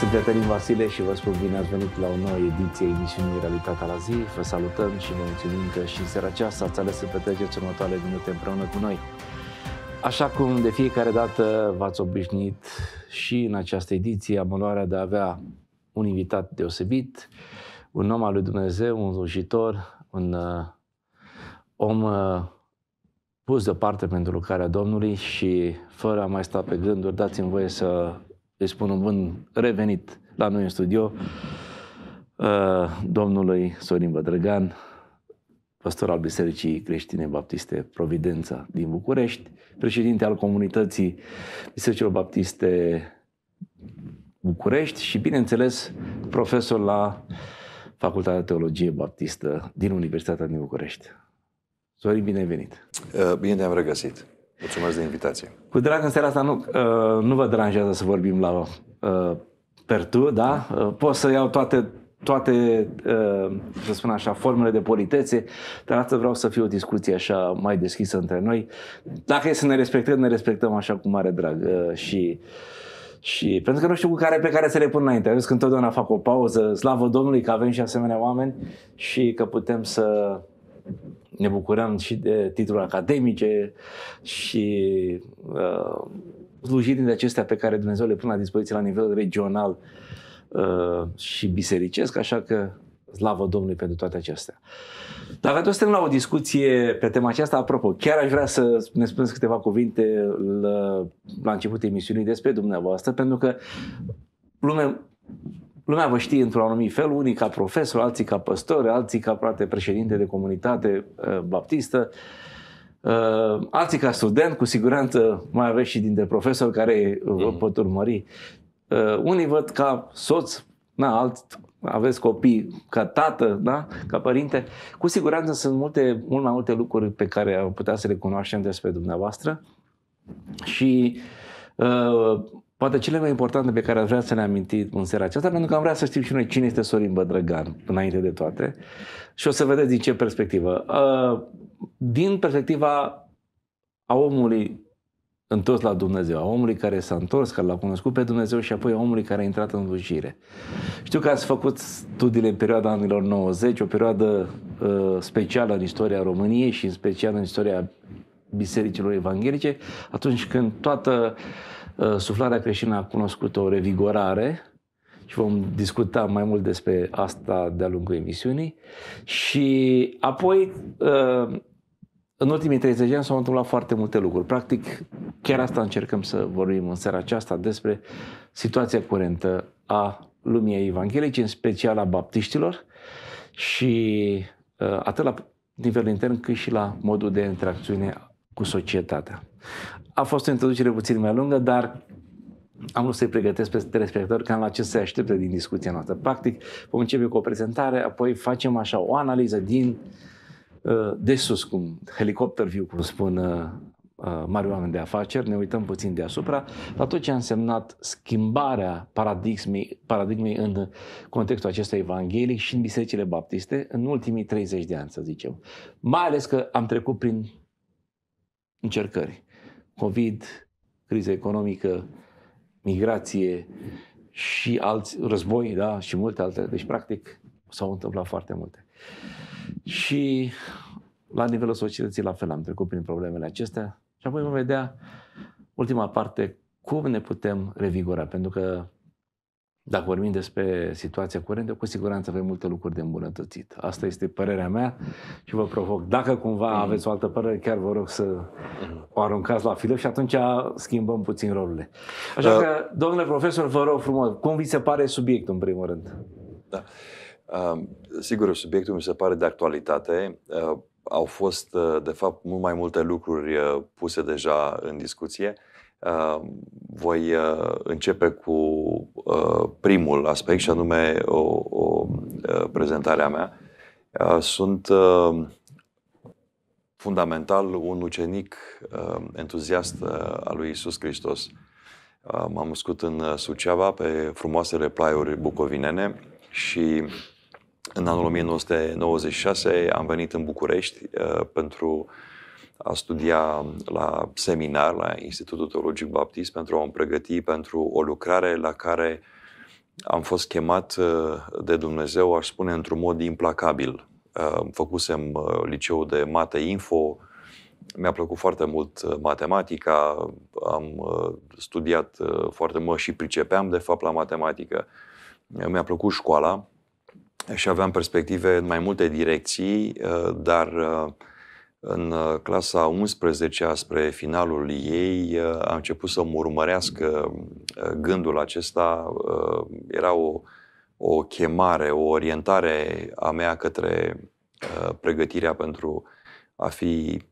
Sunt Cătălin Vasile și vă spun bine ați venit la o nouă ediție emisiunii Realitatea la zi. Vă salutăm și vă mulțumim că și în seara aceasta ați ales să petreceți următoarele minute împreună cu noi. Așa cum de fiecare dată v-ați obișnuit și în această ediție am onoarea de a avea un invitat deosebit, un om al lui Dumnezeu, un slujitor, un uh, om uh, pus deoparte pentru lucrarea Domnului și fără a mai sta pe gânduri, dați-mi voie să îi deci spun un bun revenit la noi în studio uh, domnului Sorin Bădrăgan, pastor al Bisericii Creștine Baptiste Providența din București, președinte al comunității Bisericilor Baptiste București și, bineînțeles, profesor la Facultatea de Teologie Baptistă din Universitatea din București. Sorin, binevenit. Uh, bine te-am regăsit! Mulțumesc de invitație. Cu drag, în seara asta nu, uh, nu vă deranjează să vorbim la uh, pertu, da? da. Uh, pot să iau toate toate, să spun așa, formele de politețe, dar asta vreau să fie o discuție așa mai deschisă între noi. Dacă e să ne respectăm, ne respectăm așa cu mare drag și și pentru că nu știu cu care pe care să le pun înainte. Vezi că întotdeauna fac o pauză. Slavă Domnului că avem și asemenea oameni și că putem să ne bucurăm și de titluri academice și uh, slujirile acestea pe care Dumnezeu le pune la dispoziție la nivel regional uh, și bisericesc, așa că slavă Domnului pentru toate acestea. Dacă tot suntem la o discuție pe tema aceasta, apropo, chiar aș vrea să ne spuneți câteva cuvinte la, la începutul emisiunii despre dumneavoastră, pentru că lumea lumea vă știe într-un anumit fel, unii ca profesor, alții ca păstor, alții ca poate președinte de comunitate uh, baptistă, uh, alții ca student, cu siguranță mai aveți și dintre profesori care vă mm. pot urmări. Uh, unii văd ca soț, na, alt, aveți copii ca tată, da? ca părinte, cu siguranță sunt multe, mult mai multe lucruri pe care am putea să le cunoaștem despre dumneavoastră și uh, poate cele mai importante pe care aș vrea să ne amintim în seara aceasta, pentru că am vrea să știm și noi cine este Sorin Bădrăgan, înainte de toate, și o să vedeți din ce perspectivă. Uh, din perspectiva a omului întors la Dumnezeu, a omului care s-a întors, care l-a cunoscut pe Dumnezeu și apoi a omului care a intrat în slujire. Știu că ați făcut studiile în perioada anilor 90, o perioadă uh, specială în istoria României și în special în istoria bisericilor evanghelice, atunci când toată uh, Uh, suflarea creștină a cunoscut o revigorare și vom discuta mai mult despre asta de-a lungul emisiunii. Și apoi, uh, în ultimii 30 de ani s-au întâmplat foarte multe lucruri. Practic, chiar asta încercăm să vorbim în seara aceasta despre situația curentă a lumii evanghelice, în special a baptiștilor și uh, atât la nivel intern cât și la modul de interacțiune cu societatea. A fost o introducere puțin mai lungă, dar am vrut să-i pregătesc pe telespectatori cam la ce se așteptă din discuția noastră. Practic, vom începe cu o prezentare, apoi facem așa o analiză din uh, de sus, cum helicopter view, cum spun uh, uh, mari oameni de afaceri, ne uităm puțin deasupra la tot ce a însemnat schimbarea paradigmei, paradigmei în contextul acesta evanghelic și în bisericile baptiste în ultimii 30 de ani, să zicem. Mai ales că am trecut prin încercări. COVID, criză economică, migrație și alți război, da, și multe altele. Deci, practic, s-au întâmplat foarte multe. Și la nivelul societății, la fel, am trecut prin problemele acestea și apoi vom vedea ultima parte cum ne putem revigora, pentru că dacă vorbim despre situația curentă, cu siguranță avem multe lucruri de îmbunătățit. Asta este părerea mea și vă provoc. Dacă cumva mm-hmm. aveți o altă părere, chiar vă rog să o aruncați la filă și atunci schimbăm puțin rolurile. Așa da. că, domnule profesor, vă rog frumos, cum vi se pare subiectul în primul rând? Da. Uh, sigur, subiectul mi se pare de actualitate. Uh, au fost, de fapt, mult mai multe lucruri uh, puse deja în discuție. Uh, Uh, voi uh, începe cu uh, primul aspect și anume o, o prezentarea mea. Sunt fundamental un ucenic entuziast al lui Isus Hristos. M-am născut în Suceava pe frumoasele plaiuri bucovinene și în anul 1996 am venit în București pentru a studia la seminar la Institutul Teologic Baptist pentru a mă pregăti pentru o lucrare la care am fost chemat uh, de Dumnezeu, aș spune, într-un mod implacabil. Uh, făcusem uh, liceu de mate info, mi-a plăcut foarte mult matematica, am studiat foarte mult și pricepeam, de fapt, la matematică. Mi-a plăcut școala și aveam perspective în mai multe direcții, dar în uh, clasa 11 spre finalul ei uh, a început să mă urmărească uh, gândul acesta. Era o, o chemare, o orientare a mea către pregătirea pentru a fi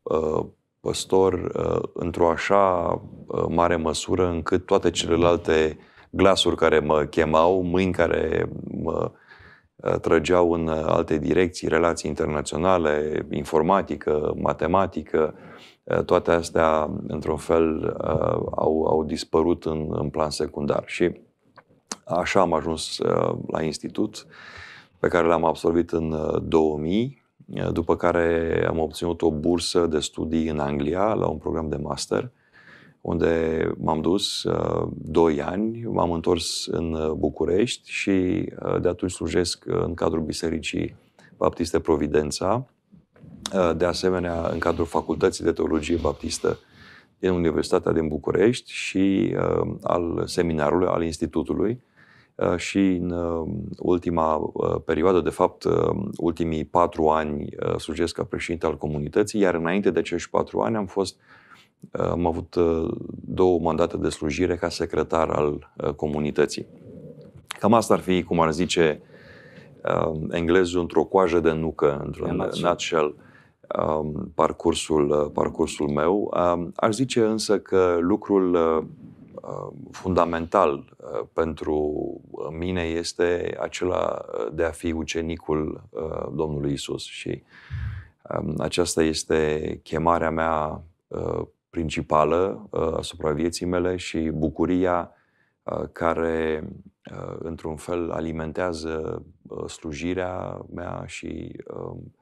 păstor într-o așa mare măsură încât toate celelalte glasuri care mă chemau, mâini care mă uh, Eh, trăgeau în eh, alte direcții, relații internaționale, informatică, matematică, eh, toate astea, într-un fel, au, au dispărut în, în plan secundar. Și așa am ajuns la institut, pe care l-am absolvit în 2000, după care am obținut o bursă de studii în Anglia la un program de master – unde m-am dus uh, doi ani, m-am întors în uh, București și uh, de atunci slujesc în cadrul Bisericii Baptiste Providența, de asemenea în cadrul Facultății de Teologie Baptistă din Universitatea din București și al seminarului, al institutului și în ultima perioadă, de fapt ultimii patru ani slujesc ca președinte al comunității, iar înainte de acești patru ani am fost uh, am avut uh, două mandate de slujire ca secretar al uh, comunității. Cam asta ar fi, cum ar zice uh, englezul, într-o coajă de nucă, într-un nutshell, um, parcursul, parcursul meu. Um, aș zice însă că lucrul fundamental pentru mine este acela de a fi ucenicul Domnului Isus și um, aceasta este chemarea mea principală uh, asupra vieții mele și bucuria uh, care, uh, într-un fel, alimentează slujirea mea și um,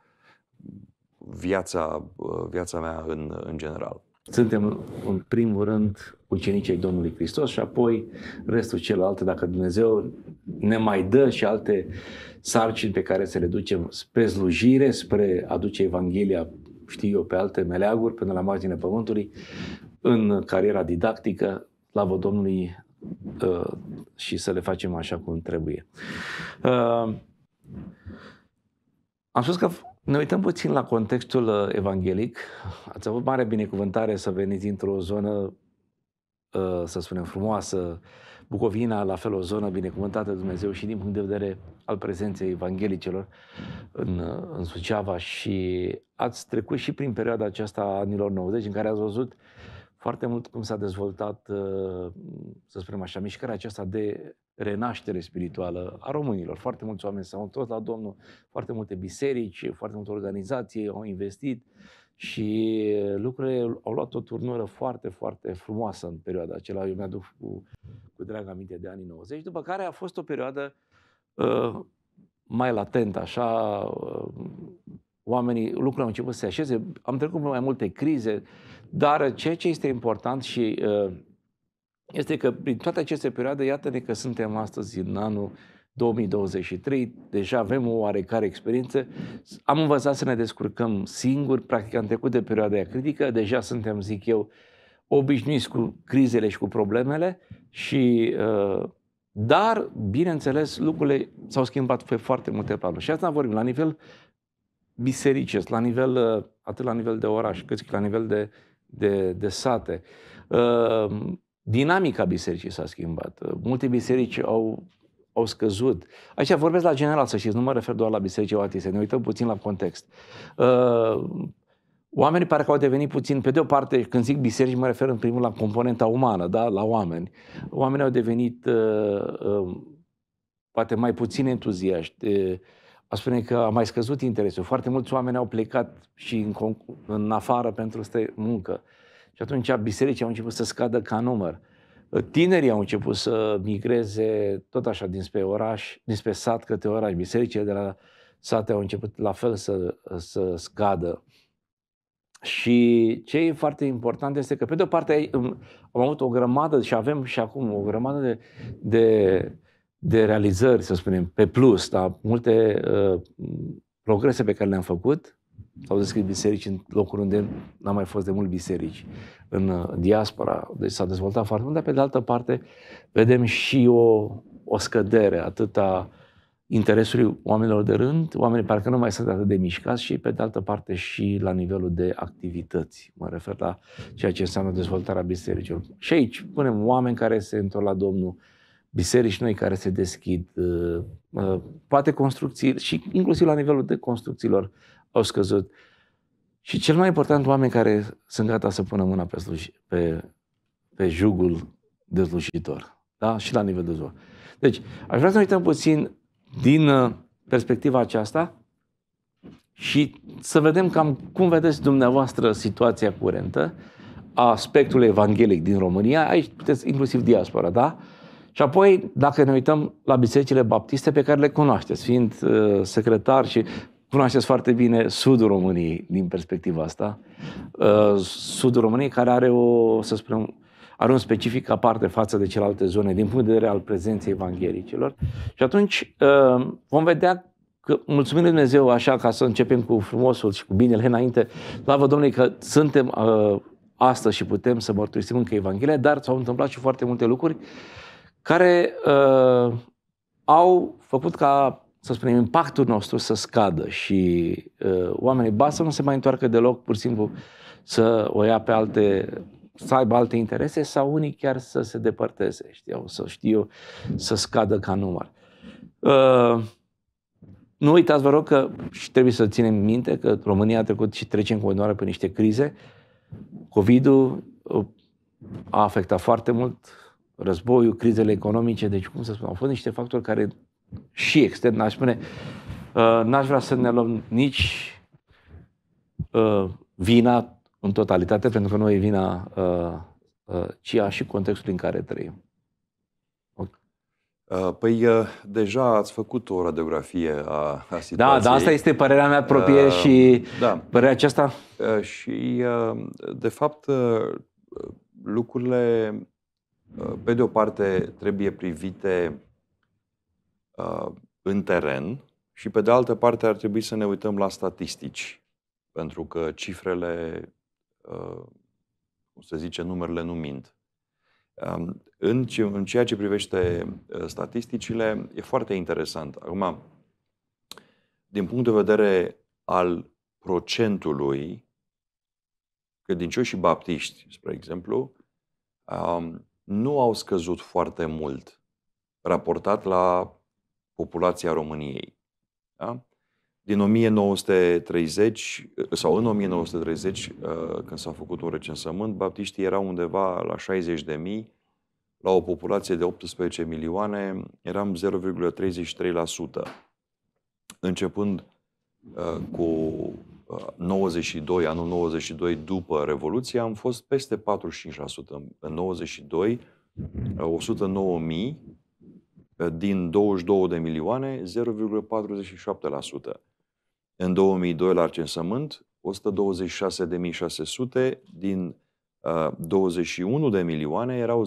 viața, viața mea în, în general. Suntem, în primul rând, ucenicii Domnului Hristos și apoi restul celălalt, dacă Dumnezeu ne mai dă și alte sarcini pe care să le ducem spre slujire, spre aduce Evanghelia știu eu, pe alte meleaguri, până la marginea pământului, în cariera didactică, la Domnului, uh, și să le facem așa cum trebuie. Uh, am spus că ne uităm puțin la contextul uh, evanghelic. Ați avut mare binecuvântare să veniți într o zonă, să spunem, frumoasă, Bucovina, la fel o zonă binecuvântată de Dumnezeu și din punct de vedere al prezenței evanghelicelor în, în Suceava și ați trecut și prin perioada aceasta a anilor 90 în care ați văzut foarte mult cum s-a dezvoltat, uh, să spunem așa, mișcarea aceasta de renaștere spirituală a românilor. Foarte mulți oameni s-au întors la Domnul, foarte multe biserici, foarte multe organizații au investit, și lucrurile au luat o turnură foarte, foarte frumoasă în perioada aceea. Eu mi-aduc cu, cu drag aminte de anii 90, după care a fost o perioadă uh, mai latentă, așa, uh, oamenii, lucrurile au început să se așeze, am trecut mai multe crize, dar ceea ce este important și uh, este că prin toate aceste perioade, iată-ne că suntem astăzi în anul 2023, deja avem o oarecare experiență. Am învățat să ne descurcăm singuri, practic am trecut de perioada aia critică, deja suntem, zic eu, obișnuiți cu crizele și cu problemele și uh, dar, bineînțeles, lucrurile s-au schimbat pe foarte multe planuri. Și asta vorbim la nivel bisericesc, la nivel, uh, atât la nivel de oraș, cât și la nivel de, de, de sate. Uh, dinamica bisericii s-a schimbat. Multe biserici au au scăzut. Aici vorbesc la general, să știți, nu mă refer doar la bisericii oatiste, ne uităm puțin la context. Uh, oamenii parcă au devenit puțin, pe de o parte, când zic biserici, mă refer în primul la componenta umană, da? la oameni. Oamenii au devenit uh, uh, poate mai puțin entuziaști. Uh, a spune că a mai scăzut interesul. Foarte mulți oameni au plecat și în, conc- în afară pentru muncă. Și atunci bisericii au început să scadă ca număr. Tinerii au început să migreze tot așa dinspre oraș, dinspre sat către oraș. Bisericile de la sate au început la fel să, să scadă. Și ce e foarte important este că, pe de-o parte, um, am avut o grămadă și avem și acum o grămadă de, de, de realizări, să spunem, pe plus, dar multe uh, progrese pe care le-am făcut, S-au deschis biserici în locuri unde n-am mai fost de mult biserici, uh, în diaspora. Deci s-a dezvoltat foarte mult, dar pe de altă parte vedem și o, o scădere atât a interesului oamenilor de rând, oamenii parcă nu mai sunt atât de mișcați și pe de altă parte și la nivelul de activități. Mă refer la ceea ce înseamnă dezvoltarea bisericilor. Și aici punem oameni care se întorc la Domnul, biserici noi care se deschid, uh, uh, poate construcții și inclusiv la nivelul de construcțiilor au scăzut. Și cel mai important, oameni care sunt gata să pună mâna pe, sluj- pe, pe jugul dezlușitor. Da? Și la nivel de zor. Deci, aș vrea să ne uităm puțin din uh, perspectiva aceasta și să vedem cam cum vedeți dumneavoastră situația curentă a spectrului evanghelic din România, aici puteți inclusiv diaspora, da? Și apoi, dacă ne uităm la bisericile baptiste pe care le cunoașteți, fiind uh, secretar și cunoașteți foarte bine sudul României din perspectiva asta. Uh, sudul României care are o, să spunem, are un specific aparte față de celelalte zone din punct de vedere al prezenței evanghelicilor. Și atunci uh, vom vedea că mulțumim Lui Dumnezeu așa ca să începem cu frumosul și cu binele înainte. Slavă Domnului că suntem uh, astăzi și putem să mărturisim încă Evanghelia, dar s-au întâmplat și foarte multe lucruri care uh, au făcut ca să spunem, impactul nostru să scadă și uh, oamenii ba să nu se mai întoarcă deloc, pur și simplu să o ia pe alte, să aibă alte interese sau unii chiar să se depărteze, știu, să știu, să scadă ca număr. Uh, nu uitați, vă rog, că și trebuie să ținem minte că România a trecut și trece în continuare pe niște crize. COVID-ul uh, a afectat foarte mult războiul, crizele economice, deci cum să spun, au fost niște factori care și extern, aș spune, uh, n-aș vrea să ne luăm nici uh, vina în totalitate, pentru că nu e vina, uh, ci a și contextul în care trăim. Păi deja ați făcut o radiografie a, a da, da, situației. Da, dar asta este părerea mea proprie uh, și da. părerea aceasta. Uh, și de fapt lucrurile pe de o parte trebuie privite în teren și, pe de altă parte, ar trebui să ne uităm la statistici, pentru că cifrele, uh, cum se zice, numerele nu mint. Um, în, ceea ce privește uh, statisticile, e foarte interesant. Acum, din punct de vedere al procentului, că din și baptiști, spre exemplu, um, nu au scăzut foarte mult raportat la populația României. Da? Din 1930 sau în 1930, uh, când s-a făcut un recensământ, baptiștii erau undeva la 60 de mii, la o populație de 18 milioane, eram 0,33%. Începând uh, cu 92, uh, anul 92 după Revoluție, am fost peste 45%. În 92, mii, din 22 de milioane, 0,47%. În 2002 la arcensământ, 126.600 din uh, 21 de milioane erau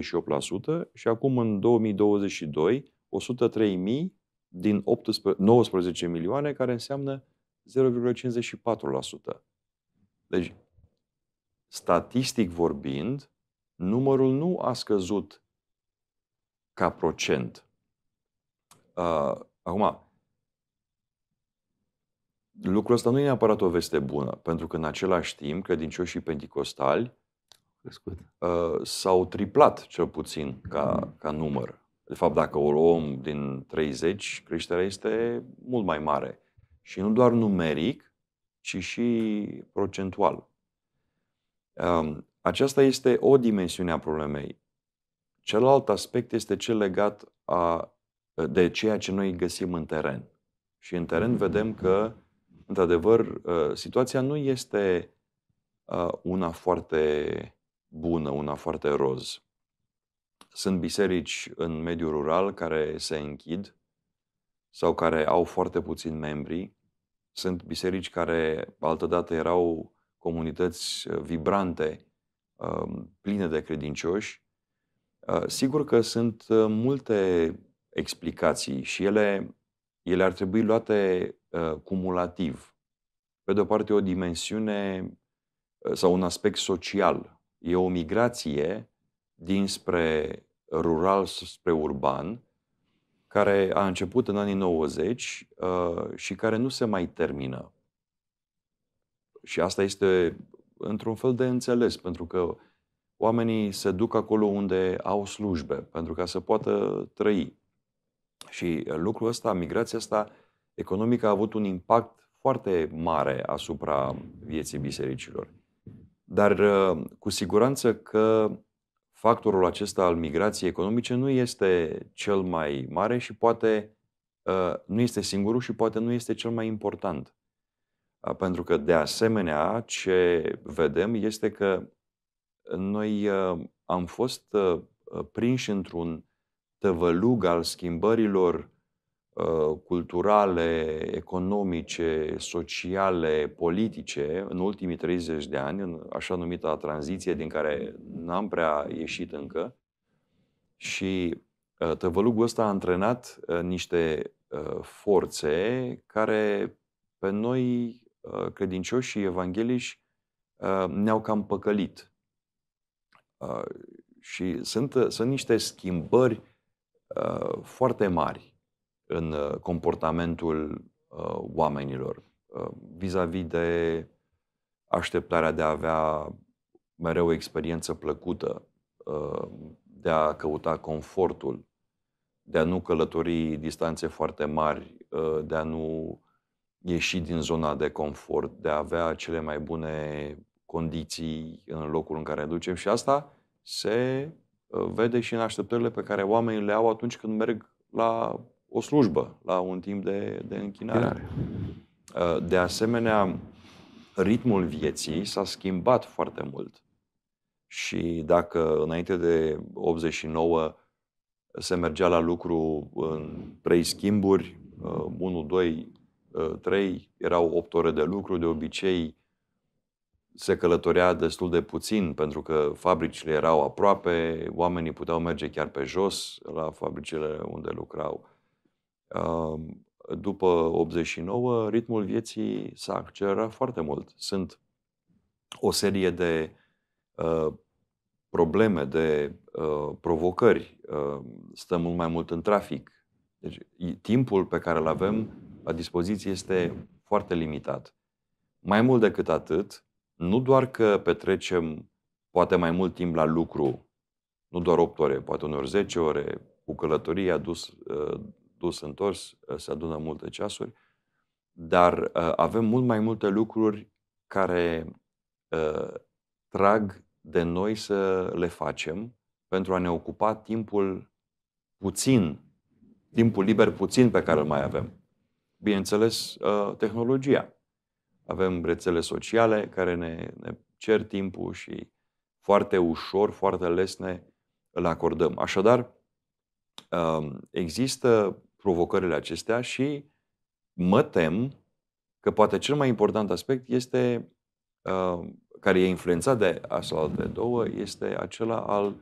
0,58% și acum în 2022 103.000 din 18, 19 milioane, care înseamnă 0,54%. Deci, statistic vorbind, numărul nu a scăzut ca procent. Uh, acum, lucrul ăsta nu e neapărat o veste bună, pentru că în același timp credincioșii penticostali Uh, s-au triplat cel puțin ca, ca număr. De fapt, dacă o luăm din 30, creșterea este mult mai mare. Și nu doar numeric, ci și procentual. Uh, aceasta este o dimensiune a problemei. Celălalt aspect este cel legat a, de ceea ce noi găsim în teren. Și în teren mm-hmm. vedem că, într-adevăr, ă, situația nu este ă, una foarte bună, una foarte roz. Sunt biserici în mediul rural care se închid sau care au foarte puțini membri. Sunt biserici care altădată erau comunități ă, vibrante, pline de credincioși Uh, sigur că sunt uh, multe explicații și ele, ele ar trebui luate uh, cumulativ. Pe de o parte, o dimensiune sau un aspect social. E o migrație dinspre rural spre urban, care a început în anii 90 și care nu se mai termină. Și asta este într-un fel de înțeles, pentru că oamenii se duc acolo unde au slujbe, pentru ca să poată trăi. Și lucrul ăsta, migrația asta economică a avut un impact foarte mare asupra vieții bisericilor. Dar uh, cu siguranță că factorul acesta al migrației economice nu este cel mai mare și poate uh, nu este singurul și poate nu este cel mai important. Uh, pentru că, de asemenea, ce vedem este că noi uh, am fost uh, uh, prinși într-un tăvălug al schimbărilor culturale, economice, sociale, politice în ultimii 30 de ani, în așa numita tranziție din care n-am prea ieșit încă. Și tăvălugul ăsta a antrenat niște forțe care pe noi, credincioși și evanghelici, ne-au cam păcălit. Uh, și sunt, uh, sunt niște schimbări uh, foarte mari în uh, comportamentul uh, oamenilor uh, vis-a-vis de așteptarea de a avea mereu o experiență plăcută, uh, de a căuta confortul, de a nu călători distanțe foarte mari, uh, de a nu ieși din zona de confort, de a avea cele mai bune condiții în locul în care ne ducem și asta se uh, vede și în așteptările pe care oamenii le au atunci când merg la o slujbă, la un timp de, de închinare. Uh, de asemenea, ritmul vieții s-a schimbat foarte mult. Și dacă înainte de 89 se mergea la lucru în trei schimburi, 1, 2, 3, erau 8 ore de lucru, de obicei se călătorea destul de puțin pentru că fabricile erau aproape, oamenii puteau merge chiar pe jos la fabricile unde lucrau. După 89, ritmul vieții s-a accelerat foarte mult. Sunt o serie de uh, probleme, de uh, provocări. Uh, stăm mult mai mult în trafic. Deci, timpul pe care îl avem la dispoziție este foarte limitat. Mai mult decât atât, nu doar că petrecem poate mai mult timp la lucru, nu doar 8 ore, poate uneori 10 ore, cu călătorie dus, uh, dus întors, uh, se adună multe ceasuri, dar uh, avem mult mai multe lucruri care trag de noi să le facem pentru a ne ocupa timpul puțin, timpul liber puțin pe care îl mai avem. Bineînțeles, tehnologia avem rețele sociale care ne, ne cer timpul și foarte ușor, foarte lesne îl acordăm. Așadar, um, există provocările acestea și mă tem că poate cel mai important aspect este um, care e influențat de astea două, este acela al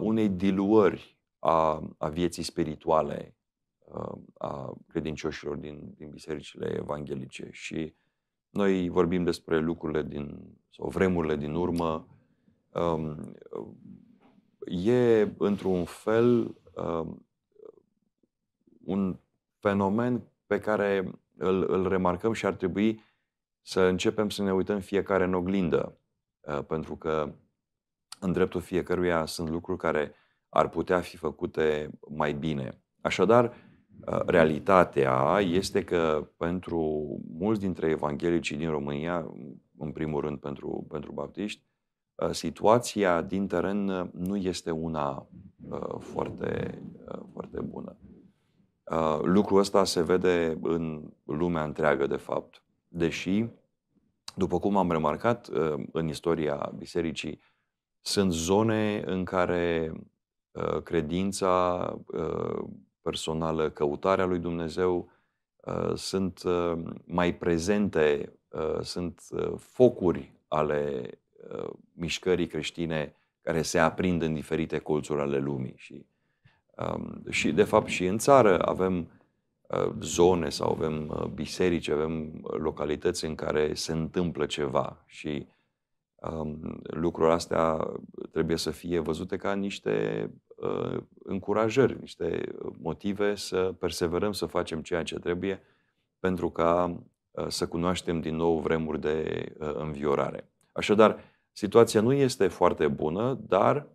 unei diluări a, a vieții spirituale um, a credincioșilor din, din bisericile evanghelice. Și noi vorbim despre lucrurile din, sau vremurile din urmă. Um, e, într-un fel, um, un fenomen pe care îl, îl remarcăm și ar trebui să începem să ne uităm fiecare în oglindă, uh, pentru că în dreptul fiecăruia sunt lucruri care ar putea fi făcute mai bine. Așadar, realitatea este că pentru mulți dintre evanghelicii din România, în primul rând pentru, pentru baptiști, situația din teren nu este una foarte, foarte bună. Lucrul ăsta se vede în lumea întreagă, de fapt. Deși, după cum am remarcat în istoria bisericii, sunt zone în care credința personală, căutarea lui Dumnezeu, uh, sunt uh, mai prezente, uh, sunt focuri ale mișcării creștine care se aprind în diferite colțuri ale lumii. Și, um, și de fapt, și în țară avem zone sau avem biserici, avem localități în care se întâmplă ceva și um, lucrurile astea trebuie să fie văzute ca niște Uh, încurajări, niște motive să perseverăm să facem ceea ce trebuie pentru ca uh, să cunoaștem din nou vremuri de uh, înviorare. Așadar, situația nu este foarte bună, dar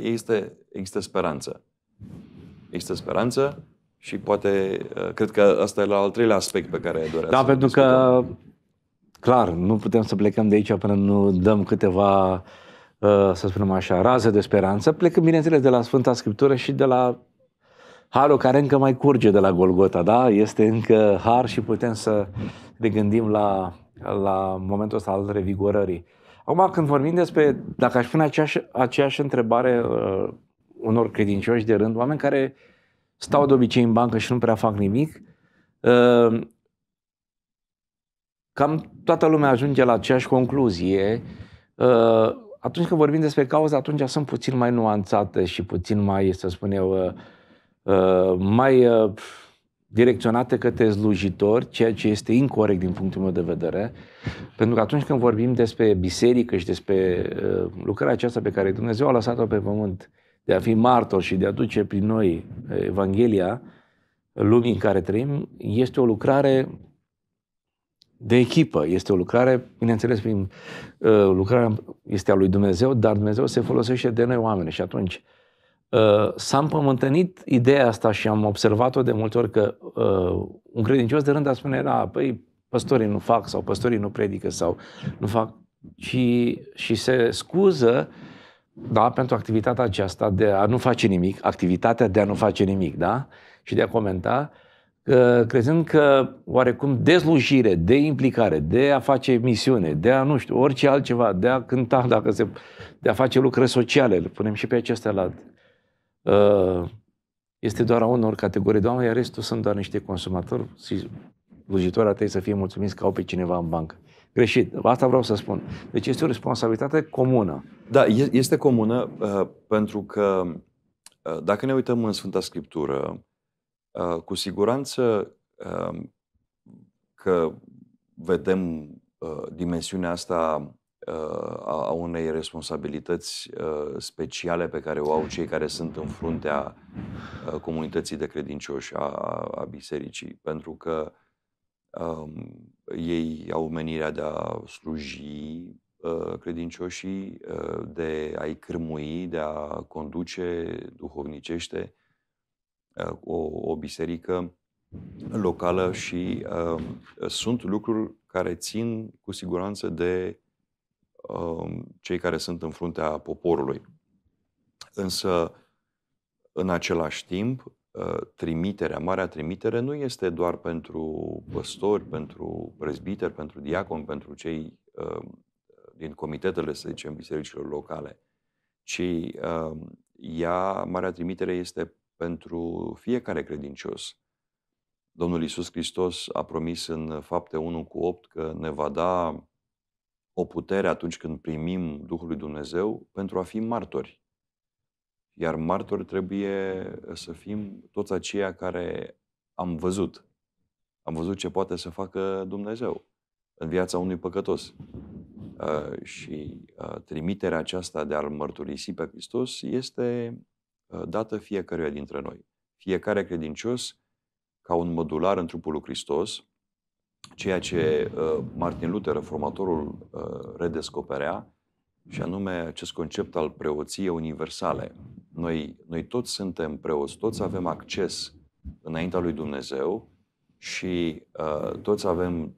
este, există speranță. Există speranță și poate, cred că asta e la al treilea aspect pe care doream Da, pentru discutăm. că, clar, nu putem să plecăm de aici până nu dăm câteva uh, Uh, să spunem așa, rază de speranță, plecând, bineînțeles, de la Sfânta Scriptură și de la harul care încă mai curge de la Golgota, da? Este încă har și putem să ne gândim la, la momentul ăsta al revigorării. Acum, când vorbim despre, dacă aș pune aceeași, aceeași întrebare uh, unor credincioși de rând, oameni care stau de obicei în bancă și nu prea fac nimic, uh, cam toată lumea ajunge la aceeași concluzie. Uh, atunci când vorbim despre cauze, atunci sunt puțin mai nuanțate și puțin mai, să spun eu, uh, uh, mai uh, direcționate către slujitori, ceea ce este incorrect din punctul meu de vedere, pentru că atunci când vorbim despre biserică și despre lucrarea aceasta pe care Dumnezeu a lăsat-o pe pământ, de a fi martor și de a duce prin noi Evanghelia lumii în care trăim, este o lucrare de echipă. Este o lucrare, bineînțeles, prin, uh, lucrarea este a lui Dumnezeu, dar Dumnezeu se folosește de noi oameni și atunci uh, s-a împământănit ideea asta și am observat-o de multe ori că uh, un credincios de rând a spune, da, păi păstorii nu fac sau păstorii nu predică sau nu fac și, și se scuză da, pentru activitatea aceasta de a nu face nimic, activitatea de a nu face nimic, da? Și de a comenta, uh, crezând că oarecum dezlujire, de implicare, de a face misiune, de a nu știu, orice altceva, de a cânta, dacă se, de a face lucrări sociale, le punem și pe acestea la... Uh, este doar a unor categorii de oameni, iar restul sunt doar niște consumatori și slujitori ar să fie mulțumiți că au pe cineva în bancă. Greșit. Asta vreau să spun. Deci este o responsabilitate comună. Da, este comună uh, pentru că uh, dacă ne uităm în Sfânta Scriptură, Uh, cu siguranță um, că vedem uh, dimensiunea asta uh, a unei responsabilități speciale pe care o au cei care sunt în fruntea comunității de credincioși, a, a bisericii, pentru că um, ei au menirea de a sluji uh, credincioșii, uh, de a-i cârmui, de a conduce duhovnicește Uh, o, o biserică locală și uh, sunt lucruri care țin cu siguranță de uh, cei care sunt în fruntea poporului. Însă, în același timp, uh, trimiterea, marea trimitere nu este doar pentru păstori, pentru prezbiteri, pentru diaconi, pentru cei uh, din comitetele, să zicem, bisericilor locale, ci uh, ea, marea trimitere este pentru fiecare credincios. Domnul Iisus Hristos a promis în fapte 1 cu 8 că ne va da o putere atunci când primim Duhul lui Dumnezeu pentru a fi martori. Iar martori trebuie să fim toți aceia care am văzut. Am văzut ce poate să facă Dumnezeu în viața unui păcătos. Uh, și uh, trimiterea aceasta de a-L mărturisi pe Hristos este Uh, dată fiecăruia dintre noi. Fiecare credincios, ca un modular în trupul lui Hristos, ceea ce uh, Martin Luther, reformatorul, uh, redescoperea, și anume acest concept al preoției universale. Noi, noi toți suntem preoți, toți avem acces înaintea lui Dumnezeu și uh, toți avem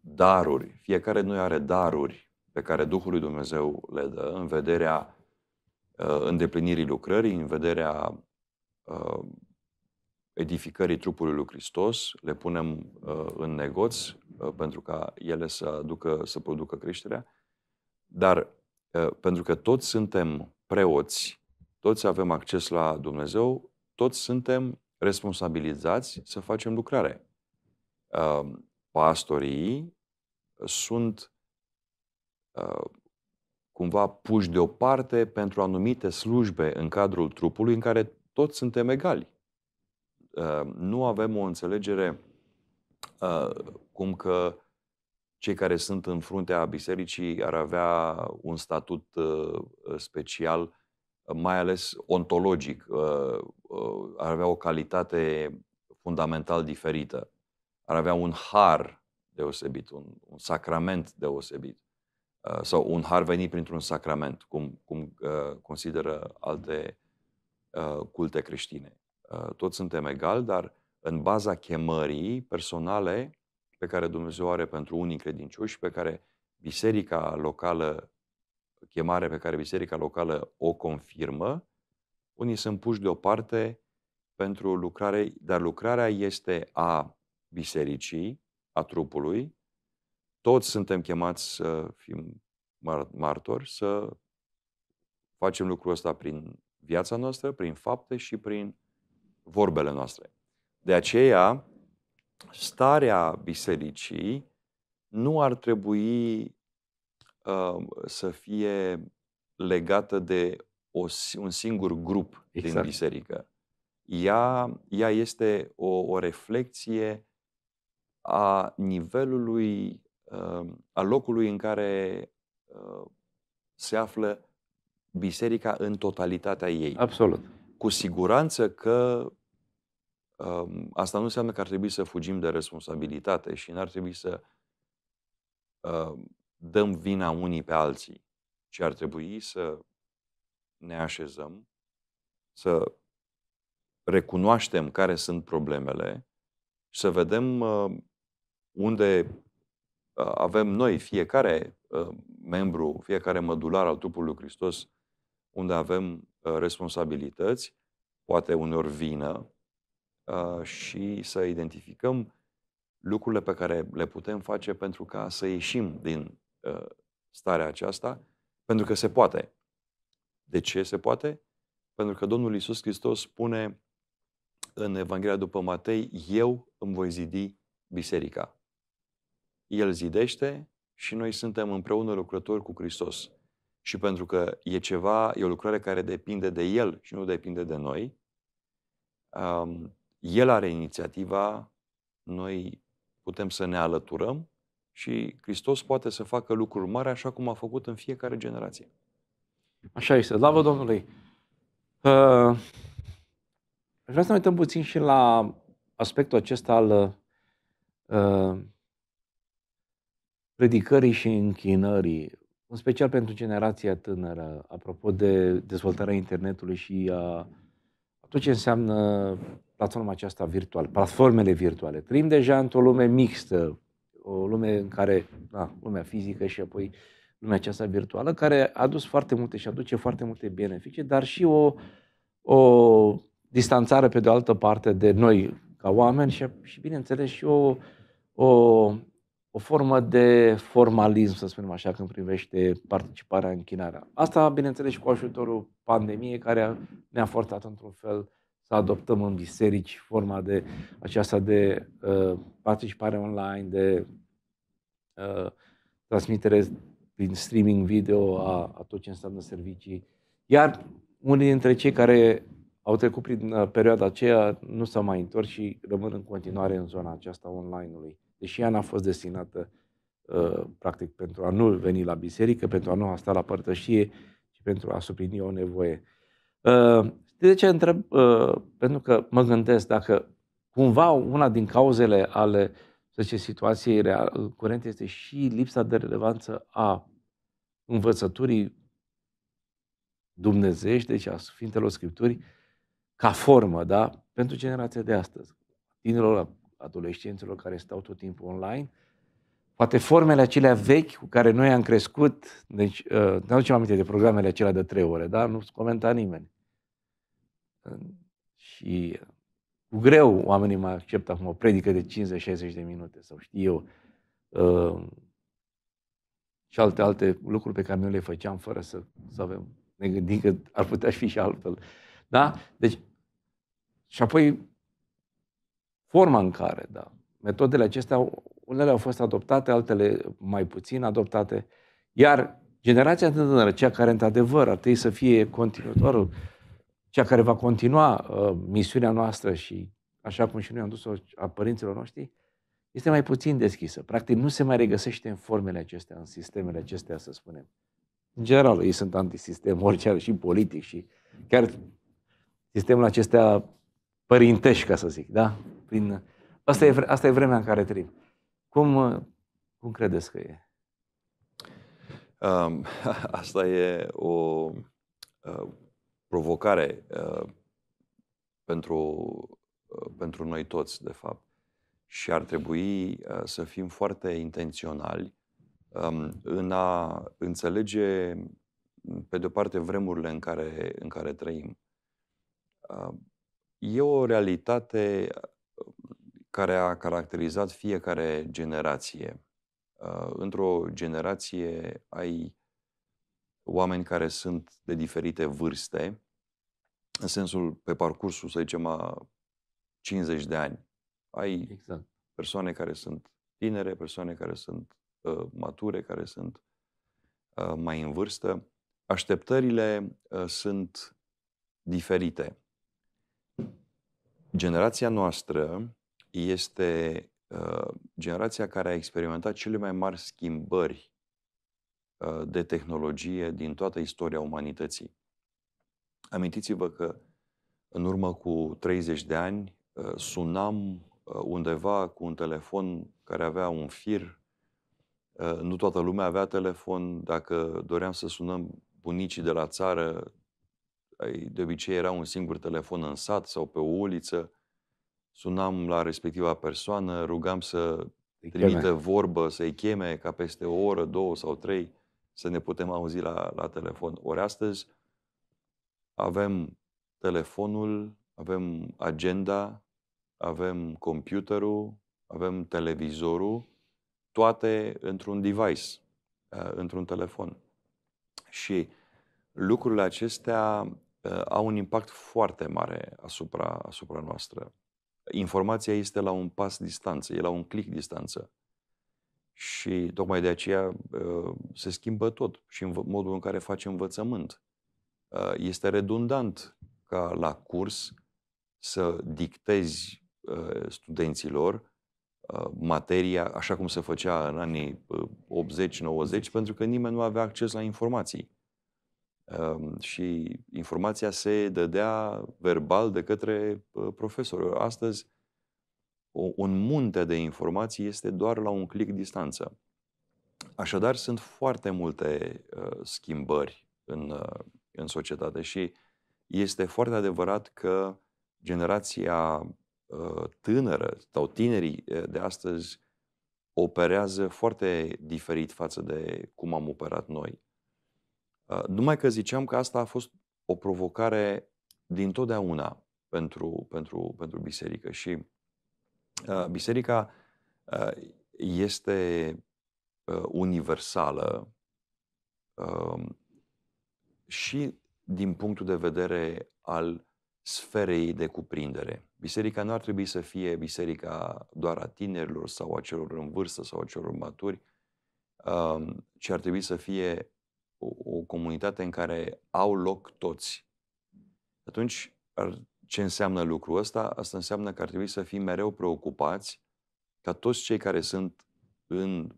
daruri. Fiecare noi are daruri pe care Duhul lui Dumnezeu le dă în vederea Uh, îndeplinirii lucrării, în vederea uh, edificării trupului lui Hristos, le punem uh, în negoț pentru ca ele să, aducă, să producă creșterea, dar pentru că toți suntem preoți, toți avem acces la Dumnezeu, toți suntem responsabilizați să facem lucrare. Pastorii sunt cumva puși deoparte pentru anumite slujbe în cadrul trupului în care toți suntem egali. Uh, nu avem o înțelegere uh, cum că cei care sunt în fruntea bisericii ar avea un statut uh, special, mai ales ontologic, ar avea o calitate fundamental diferită, ar avea un har deosebit, un, un sacrament deosebit. Uh, sau un har veni printr-un sacrament, cum, cum uh, consideră alte uh, culte creștine. Toți suntem egali, dar în baza chemării personale pe care Dumnezeu are pentru unii credincioși, pe care biserica locală, chemare pe care biserica locală o confirmă, unii sunt puși deoparte pentru lucrare, dar lucrarea este a bisericii, a trupului, toți suntem chemați să fim martori, să facem lucrul ăsta prin viața noastră, prin fapte și prin vorbele noastre. De aceea, starea bisericii nu ar trebui uh, să fie legată de o, un singur grup exact. din biserică. Ea, ea este o, o reflexie a nivelului Uh, a locului în care uh, se află biserica în totalitatea ei. Absolut. Cu siguranță că um, asta nu înseamnă că ar trebui să fugim de responsabilitate și n-ar trebui să uh, dăm vina unii pe alții, ci ar trebui să ne așezăm, să recunoaștem care sunt problemele și să vedem uh, unde Uh, avem noi, fiecare uh, membru, fiecare mădular al trupului lui Hristos, unde avem uh, responsabilități, poate uneori vină, și să identificăm lucrurile pe care le putem face pentru ca să ieșim din starea aceasta, pentru că se poate. De ce se poate? Pentru că Domnul Isus Hristos spune în Evanghelia după Matei, eu îmi voi zidi biserica. El zidește și noi suntem împreună lucrători cu Hristos. Și pentru că e ceva, e o lucrare care depinde de El și nu depinde de noi, um, El are inițiativa, noi putem să ne alăturăm și Hristos poate să facă lucruri mari așa cum a făcut în fiecare generație. Așa este, slavă Domnului! Uh, vreau să ne uităm puțin și la aspectul acesta al uh, predicării și închinării, în special pentru generația tânără, apropo de dezvoltarea internetului și a, a tot ce înseamnă platforma aceasta virtuală, platformele virtuale. Trăim deja într-o lume mixtă, o lume în care, da, lumea fizică și apoi lumea aceasta virtuală, care a adus foarte multe și aduce foarte multe beneficii, dar și o, o distanțare pe de altă parte de noi ca oameni și, și bineînțeles, și o, o o formă de formalism, să spunem așa, când privește participarea în Chinarea. Asta, bineînțeles, și cu ajutorul pandemiei, care ne-a forțat într-un fel să adoptăm în biserici forma de aceasta de uh, participare online, de uh, transmitere prin streaming video a, a tot ce înseamnă servicii. Iar unii dintre cei care au trecut prin uh, perioada aceea nu s-au mai întors și rămân în continuare în zona aceasta online-ului deși ea n-a fost destinată uh, practic pentru a nu veni la biserică, pentru a nu a sta la părtășie, și pentru a suplini o nevoie. Uh, știi de ce întreb? Uh, pentru că mă gândesc dacă cumva una din cauzele ale să zice, situației curente este și lipsa de relevanță a învățăturii dumnezești, deci a Sfintelor Scripturii, ca formă, da? Pentru generația de astăzi. Tinerilor adolescenților care stau tot timpul online, poate formele acelea vechi cu care noi am crescut, deci uh, ne aducem aminte de programele acelea de trei ore, da? Nu-ți comenta nimeni. Și uh, cu greu oamenii mai acceptă acum o predică de 50-60 de minute sau știu eu uh, și alte, alte lucruri pe care noi le făceam fără să, să avem, ne gândim că ar putea fi și altfel. Da? Deci, și apoi forma în care, da. Metodele acestea, unele au fost adoptate, altele mai puțin adoptate. Iar generația tânără, cea care într-adevăr ar trebui să fie continuatorul, cea care va continua uh, misiunea noastră și așa cum și noi am dus-o a părinților noștri, este mai puțin deschisă. Practic nu se mai regăsește în formele acestea, în sistemele acestea, să spunem. În general, ei sunt antisistem, orice are și politic și chiar sistemul acestea părintești, ca să zic, da? prin... Asta e, asta e vremea în care trăim. Cum, cum credeți că e? Um, asta e o uh, provocare uh, pentru, uh, pentru noi toți, de fapt. Și ar trebui uh, să fim foarte intenționali um, în a înțelege, pe de-o parte, vremurile în care, în care trăim. Uh, e o realitate care a caracterizat fiecare generație. Uh, într-o generație ai oameni care sunt de diferite vârste, în sensul pe parcursul, să zicem, a 50 de ani. Ai exact. persoane care sunt tinere, persoane care sunt uh, mature, care sunt uh, mai în vârstă. Așteptările uh, sunt diferite. Generația noastră este uh, generația care a experimentat cele mai mari schimbări uh, de tehnologie din toată istoria umanității. Amintiți-vă că în urmă cu 30 de ani uh, sunam uh, undeva cu un telefon care avea un fir. Uh, nu toată lumea avea telefon. Dacă doream să sunăm bunicii de la țară, de obicei era un singur telefon în sat sau pe o uliță sunam la respectiva persoană, rugam să trimită vorbă, să-i cheme ca peste o oră, două sau trei să ne putem auzi la, la telefon. Ori astăzi avem telefonul, avem agenda, avem computerul, avem televizorul, toate într-un device, uh, într-un telefon. Și lucrurile acestea uh, au un impact foarte mare asupra, asupra noastră informația este la un pas distanță, e la un click distanță. Și tocmai de aceea uh, se schimbă tot și în modul în care face învățământ. Uh, este redundant ca la curs să dictezi uh, studenților materia așa cum se făcea în anii 80-90, pentru că nimeni nu avea acces la informații. Ehm, și informația se dădea verbal de către uh, profesor. Astăzi, un munte de informații este doar la un clic distanță. Așadar, sunt foarte multe uh, schimbări în, uh, în societate și este foarte adevărat că generația tânără sau tinerii de astăzi operează foarte diferit față de cum am operat noi. Ă, numai că ziceam că asta a fost o provocare din totdeauna pentru, pentru, pentru biserică și uh, biserica uh, este uh, universală și din punctul de vedere al sferei de cuprindere. Biserica nu ar trebui să fie biserica doar a tinerilor sau a celor în vârstă sau a celor maturi, ci ar trebui să fie o, comunitate în care au loc toți, atunci ce înseamnă lucrul ăsta? Asta înseamnă că ar trebui să fim mereu preocupați ca toți cei care sunt în,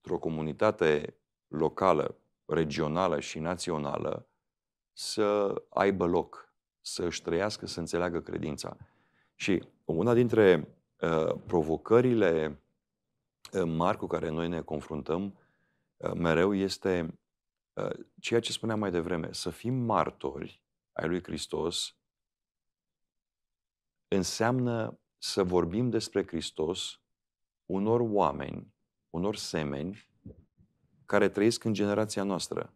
într-o comunitate locală, regională și națională să aibă loc, să își trăiască, să înțeleagă credința. Și una dintre uh, provocările uh, mari cu care noi ne confruntăm uh, mereu este Uh, ceea ce spuneam mai devreme, să fim martori ai lui Hristos înseamnă să vorbim despre Hristos unor oameni, unor semeni care trăiesc în generația noastră.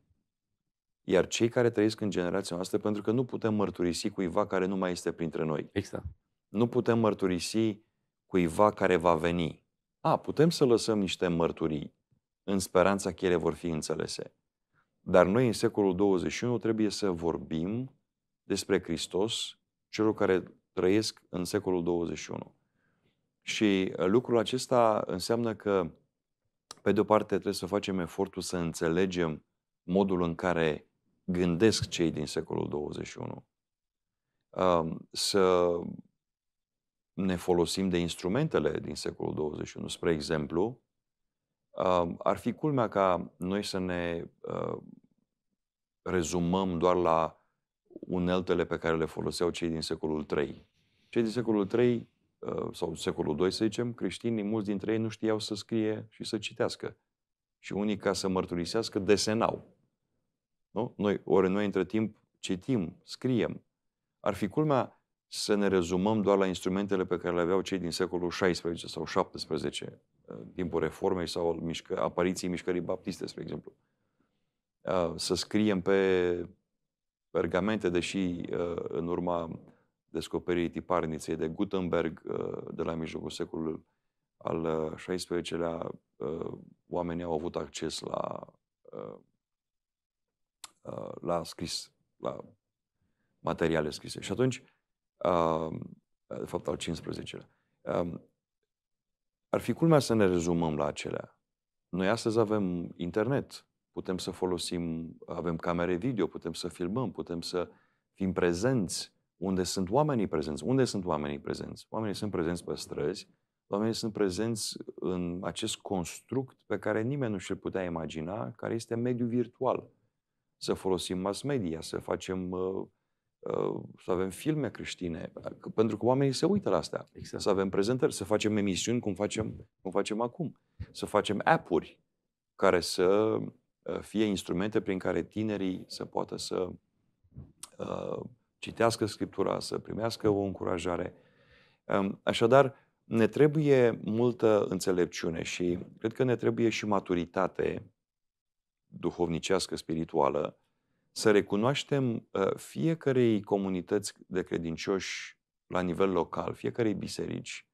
Iar cei care trăiesc în generația noastră, pentru că nu putem mărturisi cuiva care nu mai este printre noi. Exact. Nu putem mărturisi cuiva care va veni. A, putem să lăsăm niște mărturii în speranța că ele vor fi înțelese. Dar noi în secolul 21 trebuie să vorbim despre Hristos celor care trăiesc în secolul 21. Și uh, lucrul acesta înseamnă că, pe de-o parte, trebuie să facem efortul să înțelegem modul în care gândesc cei din secolul 21. Um, să ne folosim de instrumentele din secolul 21. Spre exemplu, Uh, ar fi culmea ca noi să ne uh, rezumăm doar la uneltele pe care le foloseau cei din secolul III. Cei din secolul III uh, ă, sau secolul II, să zicem, creștinii, mulți dintre ei nu știau să scrie și să citească. Și unii, ca să mărturisească, desenau. Nu? Noi, ori noi, între timp, citim, scriem. Ar fi culmea să ne rezumăm doar la instrumentele pe care le aveau cei din secolul XVI sau XVII timpul reformei sau al mișcă, apariției mișcării baptiste, spre exemplu. Uh, să scriem pe pergamente, deși uh, în urma descoperirii tiparniței de Gutenberg uh, de la mijlocul secolului al XVI-lea, oamenii au avut acces la, la scris, la materiale scrise. Și atunci, de fapt al 15-lea. Ar fi culmea să ne rezumăm la acelea. Noi astăzi avem internet, putem să folosim, avem camere video, putem să filmăm, putem să fim prezenți unde sunt oamenii prezenți. Unde sunt oamenii prezenți? Oamenii sunt prezenți pe străzi, oamenii sunt prezenți în acest construct pe care nimeni nu și-l putea imagina, care este mediul virtual. Să folosim mass media, să facem uh, Uh, să avem filme creștine, pentru că oamenii se uită la asta. Exact. Să avem prezentări, să facem emisiuni cum facem, cum facem acum, să facem app-uri care să uh, fie instrumente prin care tinerii să poată să uh, citească Scriptura, să primească o încurajare. Um, așadar, ne trebuie multă înțelepciune și cred că ne trebuie și maturitate duhovnicească, spirituală, să recunoaștem uh, fiecarei comunități de credincioși la nivel local, fiecarei biserici,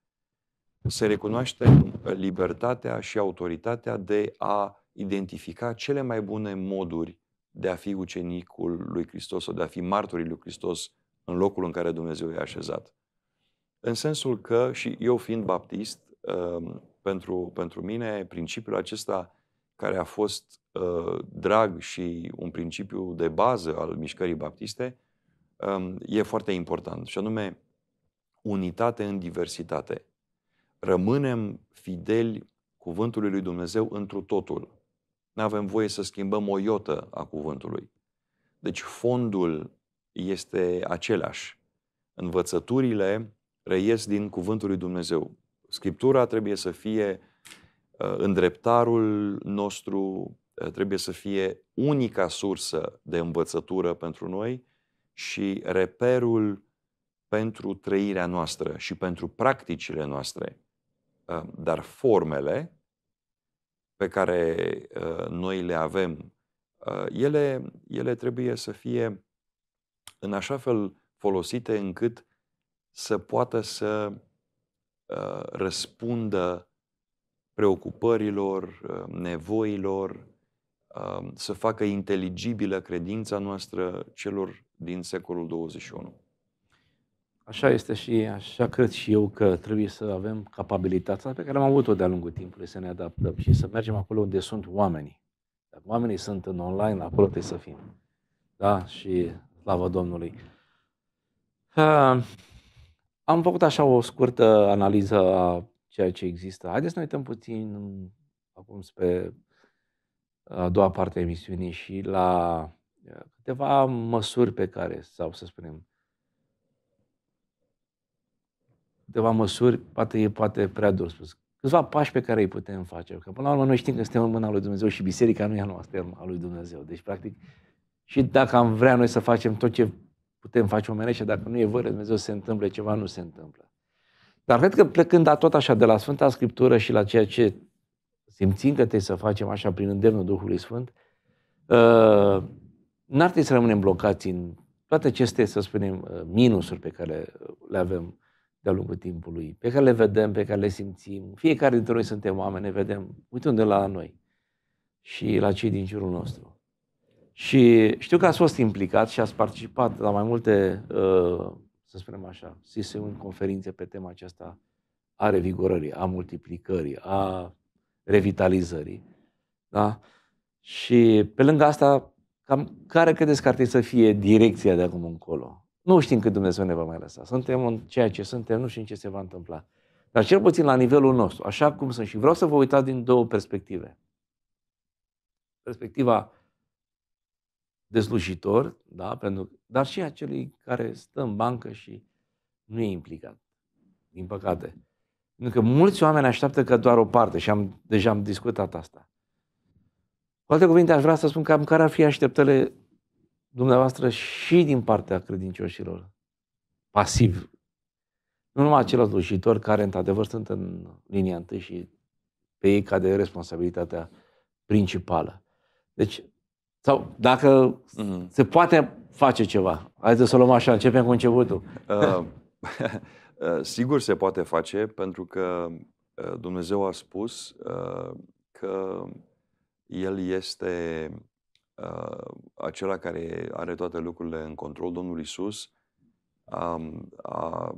să recunoaștem uh, libertatea și autoritatea de a identifica cele mai bune moduri de a fi ucenicul lui Hristos sau de a fi martorii lui Hristos în locul în care Dumnezeu i-a așezat. În sensul că și eu fiind baptist, uh, pentru, pentru mine principiul acesta care a fost uh, drag și un principiu de bază al mișcării baptiste, um, e foarte important. Și anume, unitate în diversitate. Rămânem fideli cuvântului lui Dumnezeu întru totul. Nu avem voie să schimbăm o iotă a cuvântului. Deci fondul este același. Învățăturile reies din cuvântul lui Dumnezeu. Scriptura trebuie să fie Uh, îndreptarul nostru uh, trebuie să fie unica sursă de învățătură pentru noi și reperul pentru trăirea noastră și pentru practicile noastre. Uh, dar formele pe care noi le avem, ele, ele trebuie să fie în așa fel folosite încât să poată să răspundă preocupărilor, uh, nevoilor, uh, să facă inteligibilă credința noastră celor din secolul 21. Așa este și așa cred și eu că trebuie să avem capabilitatea pe care am avut-o de-a lungul timpului să ne adaptăm și să mergem acolo unde sunt oamenii. Dacă oamenii sunt în online, acolo trebuie să fim. Da? Și slavă Domnului. Uh, am făcut așa o scurtă analiză a ceea ce există. Haideți să ne uităm puțin acum spre a doua parte a emisiunii și la câteva măsuri pe care, sau să spunem, câteva măsuri, poate e poate prea dur spus, câțiva pași pe care îi putem face. Că până la urmă noi știm că suntem în mâna lui Dumnezeu și biserica nu e a noastră, e a lui Dumnezeu. Deci, practic, și dacă am vrea noi să facem tot ce putem face omenește, dacă nu e voie Dumnezeu se întâmplă ceva, nu se întâmplă. Dar cred că plecând da, tot așa de la Sfânta Scriptură și la ceea ce simțim că trebuie să facem așa prin îndemnul Duhului Sfânt, uh, n-ar trebui să rămânem blocați în toate aceste, să spunem, uh, minusuri pe care le avem de-a lungul timpului, pe care le vedem, pe care le simțim. Fiecare dintre noi suntem oameni, ne vedem, uitându la noi și la cei din jurul nostru. Și știu că ați fost implicat și ați participat la mai multe uh, să spunem așa, sise în conferințe pe tema aceasta a revigorării, a multiplicării, a revitalizării. Da? Și pe lângă asta, cam care credeți că ar trebui să fie direcția de acum încolo? Nu știm cât Dumnezeu ne va mai lăsa. Suntem în ceea ce suntem, nu știm ce se va întâmpla. Dar cel puțin la nivelul nostru, așa cum sunt. Și vreau să vă uitați din două perspective. Perspectiva de slujitor, da, pentru, dar și acelui care stă în bancă și nu e implicat, din păcate. Pentru că mulți oameni așteaptă că doar o parte și am, deja am discutat asta. Cu alte cuvinte, aș vrea să spun cam care ar fi așteptările dumneavoastră și din partea credincioșilor, pasiv. Nu numai acelor slujitori care, într-adevăr, sunt în linia întâi și pe ei cade responsabilitatea principală. Deci, sau dacă mm-hmm. se poate face ceva. Haideți să o luăm așa, începem cu începutul. Uh, uh, sigur se poate face, pentru că uh, Dumnezeu a spus uh, că El este uh, acela care are toate lucrurile în control. Domnul Isus a, a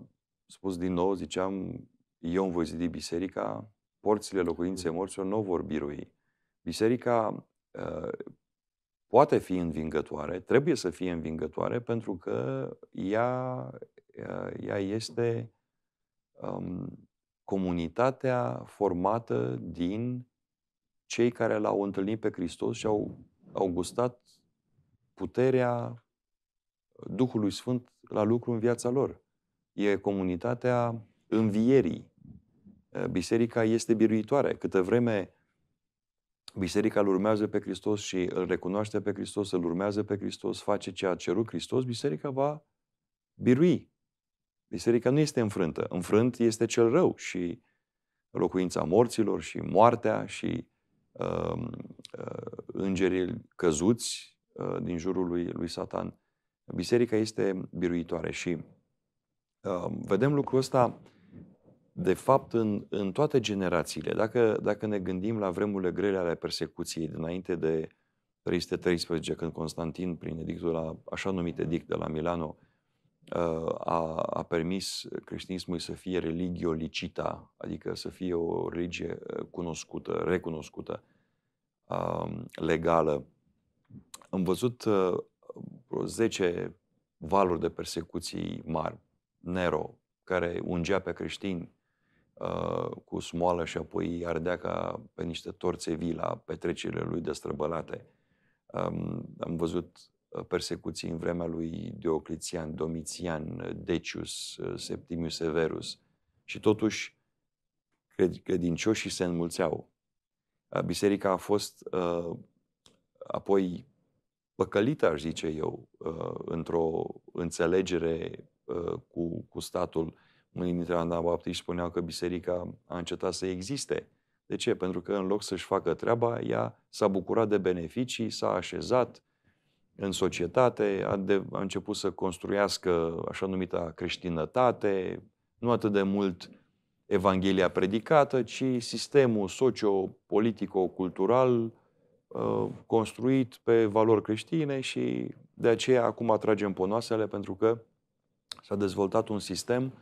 spus din nou, ziceam, eu îmi voi zidi biserica, porțile locuinței morților nu vor birui. Biserica uh, poate fi învingătoare, trebuie să fie învingătoare pentru că ea, ea este um, comunitatea formată din cei care l-au întâlnit pe Hristos și au, au gustat puterea Duhului Sfânt la lucru în viața lor. E comunitatea învierii. Biserica este biruitoare. Câte vreme Biserica îl urmează pe Hristos și îl recunoaște pe Hristos, îl urmează pe Hristos, face ce a cerut Hristos, biserica va birui. Biserica nu este înfrântă. Înfrânt este cel rău și locuința morților și moartea și uh, uh, îngerii căzuți uh, din jurul lui, lui Satan. Biserica este biruitoare și uh, vedem lucrul ăsta de fapt, în, în toate generațiile, dacă, dacă ne gândim la vremurile grele ale persecuției dinainte de 313, când Constantin, prin edictul la, așa numit edict de la Milano, uh, a, a permis creștinismului să fie religio licita, adică să fie o religie uh, cunoscută, recunoscută, um, legală. Am văzut 10 uh, valuri de persecuții mari. Nero, care ungea pe creștini, Uh, cu smoală și apoi ardea ca pe niște vii la petrecerile lui destrăbălate. Um, am văzut uh, persecuții în vremea lui Diocletian, Domitian, Decius, uh, Septimius Severus și totuși cred credincioșii se înmulțeau. Biserica a fost apoi păcălită, aș zice eu, într-o înțelegere cu, cu statul unii dintre anabaptiști spuneau că biserica a încetat să existe. De ce? Pentru că în loc să-și facă treaba, ea s-a bucurat de beneficii, s-a așezat în societate, a, de, a început să construiască așa numita creștinătate, nu atât de mult Evanghelia predicată, ci sistemul socio-politico-cultural uh, construit pe valori creștine și de aceea acum atragem ponoasele pentru că s-a dezvoltat un sistem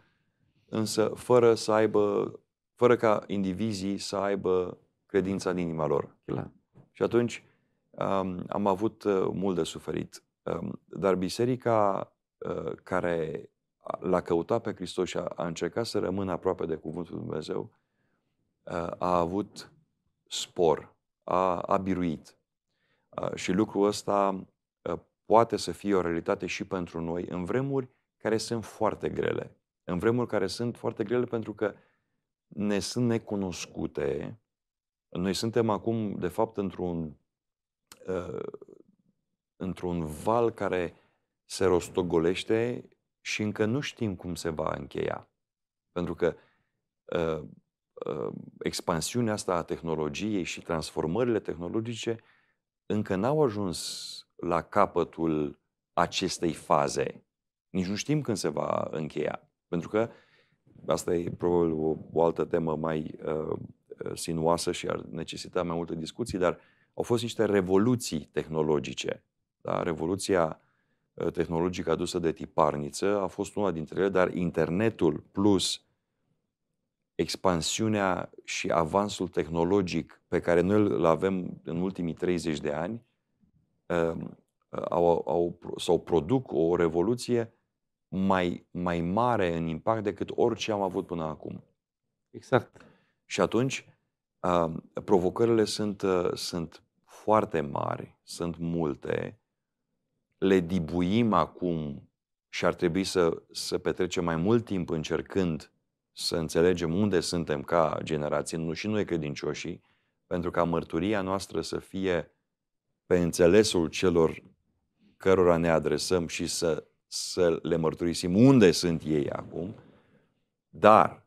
însă fără să aibă, fără ca indivizii să aibă credința în inima lor. Da. Și atunci um, am avut uh, mult de suferit. Um, dar biserica uh, care l-a căutat pe Hristos și a, a încercat să rămână aproape de Cuvântul Dumnezeu, uh, a avut spor, a, a biruit. Uh, și lucrul ăsta uh, poate să fie o realitate și pentru noi în vremuri care sunt foarte grele, în vremuri care sunt foarte grele pentru că ne sunt necunoscute. Noi suntem acum, de fapt, într-un, uh, într-un val care se rostogolește și încă nu știm cum se va încheia. Pentru că uh, uh, expansiunea asta a tehnologiei și transformările tehnologice încă n-au ajuns la capătul acestei faze. Nici nu știm când se va încheia. Pentru că asta e probabil o, o altă temă mai uh, sinuoasă și ar necesita mai multe discuții, dar au fost niște revoluții tehnologice. Da? Revoluția uh, tehnologică adusă de tiparniță a fost una dintre ele, dar internetul plus expansiunea și avansul tehnologic pe care noi îl avem în ultimii 30 de ani uh, au, au, sau produc o revoluție mai, mai mare în impact decât orice am avut până acum. Exact. Și atunci, uh, provocările sunt, uh, sunt foarte mari, sunt multe, le dibuim acum și ar trebui să, să petrecem mai mult timp încercând să înțelegem unde suntem ca generație, nu și noi credincioșii, pentru ca mărturia noastră să fie pe înțelesul celor cărora ne adresăm și să să le mărturisim unde sunt ei acum, dar,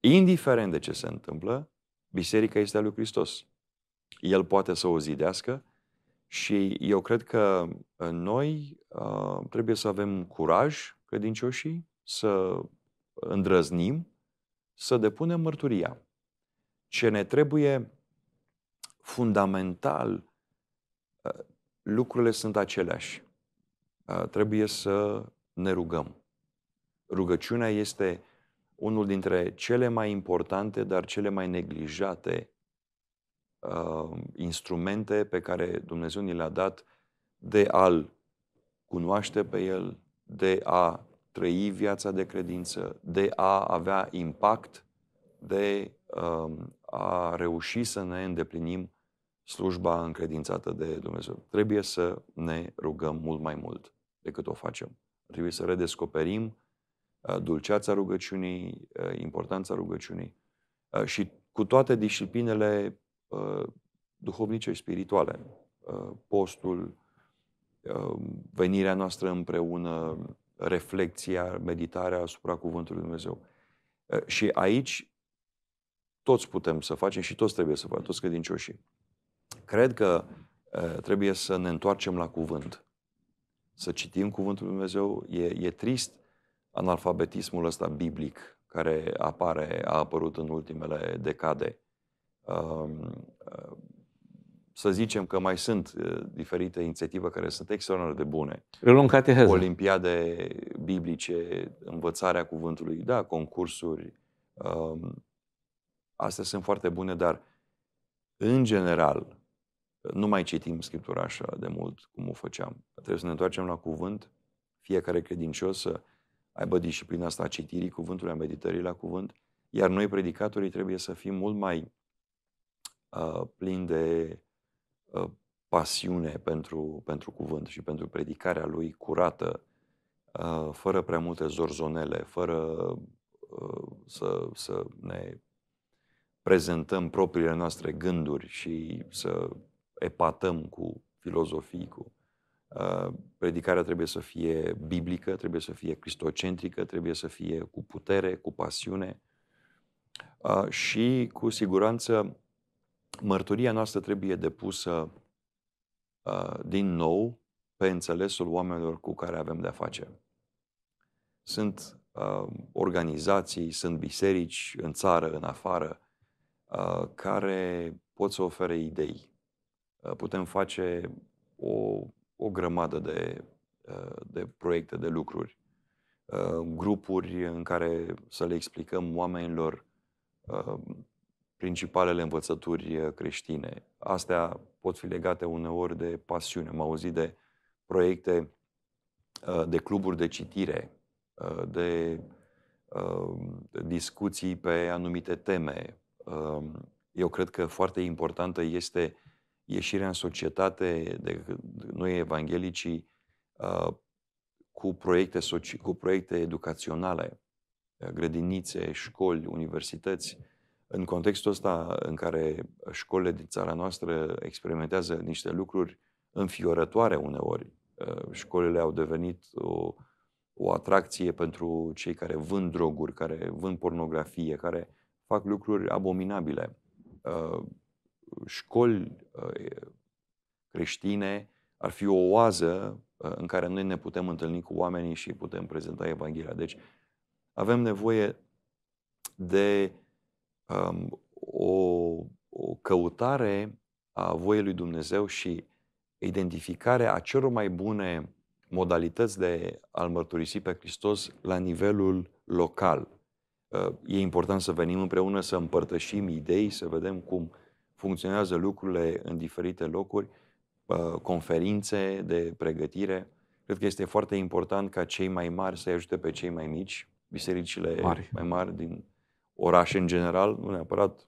indiferent de ce se întâmplă, biserica este a lui Hristos. El poate să o zidească și eu cred că noi uh, trebuie să avem curaj, credincioșii, să îndrăznim, să depunem mărturia. Ce ne trebuie fundamental, uh, lucrurile sunt aceleași trebuie să ne rugăm. Rugăciunea este unul dintre cele mai importante, dar cele mai neglijate uh, instrumente pe care Dumnezeu ni le-a dat de a-L cunoaște pe El, de a trăi viața de credință, de a avea impact, de uh, a reuși să ne îndeplinim slujba încredințată de Dumnezeu. Trebuie să ne rugăm mult mai mult decât o facem. Trebuie să redescoperim uh, dulceața rugăciunii, uh, importanța rugăciunii uh, și cu toate disciplinele duhovnice și spirituale, postul, venirea noastră împreună, reflexia, meditarea asupra Cuvântului Dumnezeu. Și aici toți putem să facem și toți trebuie să facem, toți credincioșii. Cred că trebuie să ne întoarcem la cuvânt să citim Cuvântul Lui Dumnezeu. E, e trist analfabetismul ăsta biblic care apare, a apărut în ultimele decade. Um, uh, să zicem că mai sunt uh, diferite inițiative care sunt extraordinar de bune. Olimpiade biblice, învățarea cuvântului, da, concursuri. Um, astea sunt foarte bune, dar în general, nu mai citim Scriptura așa de mult cum o făceam. Trebuie să ne întoarcem la cuvânt, fiecare credincios să aibă disciplina asta a citirii cuvântului, a meditării la cuvânt, iar noi, predicatorii, trebuie să fim mult mai uh, plini de uh, pasiune pentru, pentru cuvânt și pentru predicarea lui curată, uh, fără prea multe zorzonele, fără uh, să, să ne prezentăm propriile noastre gânduri și să epatăm cu filozofii, cu uh, predicarea trebuie să fie biblică, trebuie să fie cristocentrică, trebuie să fie cu putere, cu pasiune uh, și cu siguranță mărturia noastră trebuie depusă uh, din nou pe înțelesul oamenilor cu care avem de-a face. Sunt uh, organizații, sunt biserici în țară, în afară, uh, care pot să ofere idei, Uh, putem face o, o grămadă de, uh, de proiecte, de lucruri. Uh, grupuri în care să le explicăm oamenilor principalele învățături creștine. Astea pot fi legate uneori de pasiune. Am auzit de proiecte de cluburi de citire, de discuții pe anumite teme. Eu cred că foarte importantă este ieșirea în societate de noi evanghelicii ă, cu proiecte, soci- cu proiecte educaționale, ă, grădinițe, școli, universități. În contextul ăsta în care școlile din țara noastră experimentează niște lucruri înfiorătoare uneori, ă, școlile au devenit o, o atracție pentru cei care vând droguri, care vând pornografie, care fac lucruri abominabile școli uh, creștine ar fi o oază uh, în care noi ne putem întâlni cu oamenii și putem prezenta Evanghelia. Deci avem nevoie de um, o, o căutare a voiei lui Dumnezeu și identificarea a celor mai bune modalități de a-L mărturisi pe Hristos la nivelul local. Uh, e important să venim împreună, să împărtășim idei, să vedem cum funcționează lucrurile în diferite locuri, uh, conferințe de pregătire. Cred că este foarte important ca cei mai mari să ajute pe cei mai mici, bisericile mari. mai mari din orașe în general, nu neapărat,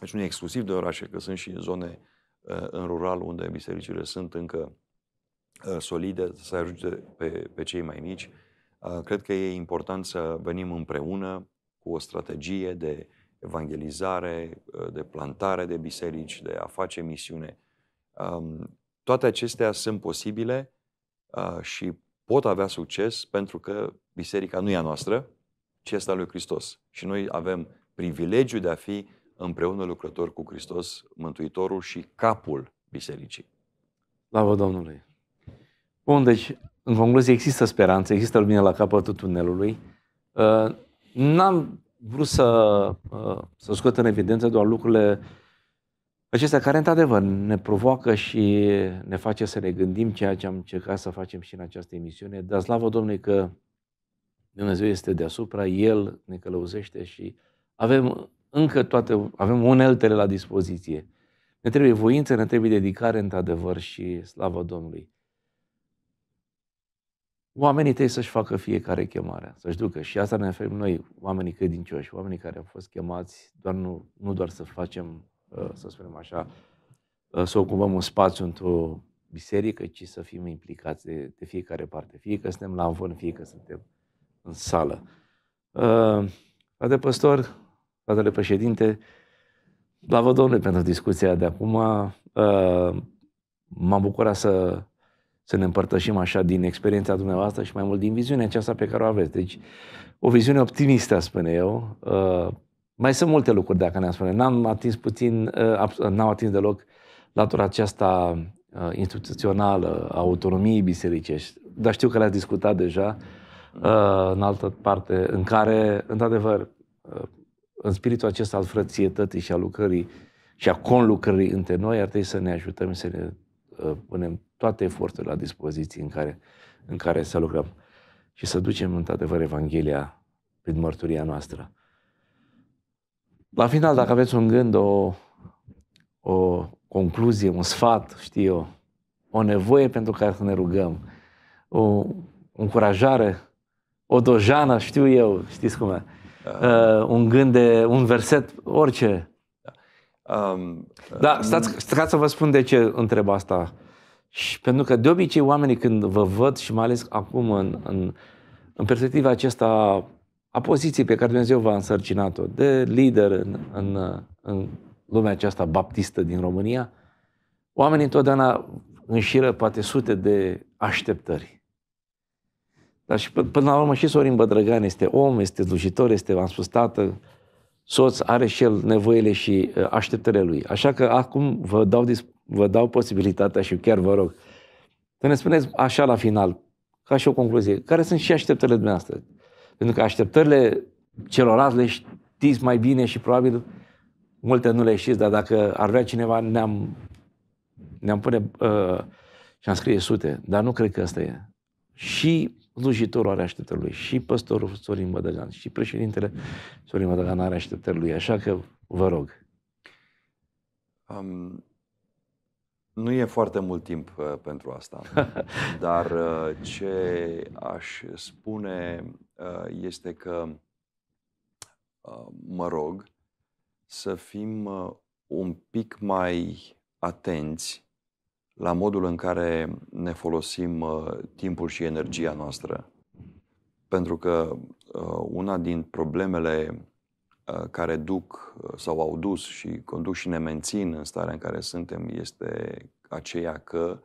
deci nu e exclusiv de orașe, că sunt și zone uh, în rural unde bisericile sunt încă uh, solide, să ajute pe, pe cei mai mici. Cred că e important să venim împreună cu o strategie de evangelizare, ă, de plantare de biserici, de a face misiune. Toate acestea sunt posibile ă, și pot avea succes pentru că biserica nu e a noastră, ci este a lui Hristos. Și noi avem privilegiu de a fi împreună lucrător cu Hristos, Mântuitorul și capul bisericii. Slavă Domnului! Bun, deci, în concluzie, există speranță, există lumină la capătul tunelului. Ă, n-am vrut să, uh, să scot în evidență doar lucrurile acestea care, într-adevăr, ne provoacă și ne face să ne gândim ceea ce am încercat să facem și în această emisiune. Dar slavă Domnului că Dumnezeu este deasupra, El ne călăuzește și avem încă toate, avem uneltele la dispoziție. Ne trebuie voință, ne trebuie dedicare, într-adevăr, și slavă Domnului. Oamenii trebuie să-și facă fiecare chemare, să-și ducă. Și asta ne referim noi, oamenii credincioși, oamenii care au fost chemați, doar nu, nu doar să facem, uh, să spunem așa, uh, să ocupăm un spațiu într-o biserică, ci să fim implicați de, de fiecare parte. Fie că suntem la învon, fie că suntem în sală. Uh, Frate păstor, fratele președinte, vă domnule pentru discuția de acum. M-am bucurat să să ne împărtășim așa din experiența dumneavoastră și mai mult din viziunea aceasta pe care o aveți. Deci, o viziune optimistă, spune eu. Uh, mai sunt multe lucruri, dacă ne-am spune. N-am atins puțin, uh, n-am atins deloc latura aceasta uh, instituțională, autonomiei bisericești, dar știu că le-ați discutat deja uh, în altă parte, în care, într-adevăr, uh, în spiritul acesta al frățietății și a lucrării și a conlucrării între noi, ar trebui să ne ajutăm să ne Uh, punem toate eforturile la dispoziție în care, în care să lucrăm și să ducem într-adevăr Evanghelia prin mărturia noastră. La final, dacă aveți un gând, o, o concluzie, un sfat, știu eu, o nevoie pentru care să ne rugăm, o încurajare, o dojană, știu eu, știți cum e, da. uh, un gând de, un verset, orice, Um, da, um, stați, stați să vă spun de ce întreb asta. Și pentru că de obicei oamenii când vă văd și mai ales acum în, în, în perspectiva aceasta a poziției pe care Dumnezeu v-a însărcinat-o de lider în, în, în lumea aceasta baptistă din România, oamenii întotdeauna înșiră poate sute de așteptări. Dar și până la urmă și Sorin Bădrăgan este om, este slujitor, este, am spus, tată, soț are și el nevoile și uh, așteptările lui. Așa că acum vă dau, vă dau posibilitatea și chiar vă rog să ne spuneți așa la final, ca și o concluzie, care sunt și așteptările dumneavoastră. Pentru că așteptările celorlalți le știți mai bine și probabil multe nu le știți, dar dacă ar vrea cineva ne-am, ne-am pune uh, și am scrie sute, dar nu cred că asta e. Și slujitorul are așteptări lui și păstorul Sorin Bădăgan și președintele Sorin Bădăgan are așteptări lui. Așa că vă rog. Um, nu e foarte mult timp uh, pentru asta, dar uh, ce aș spune uh, este că uh, mă rog să fim uh, un pic mai atenți la modul în care ne folosim uh, timpul și energia noastră. Pentru că uh, una din problemele uh, care duc sau au dus și conduc și ne mențin în starea în care suntem este aceea că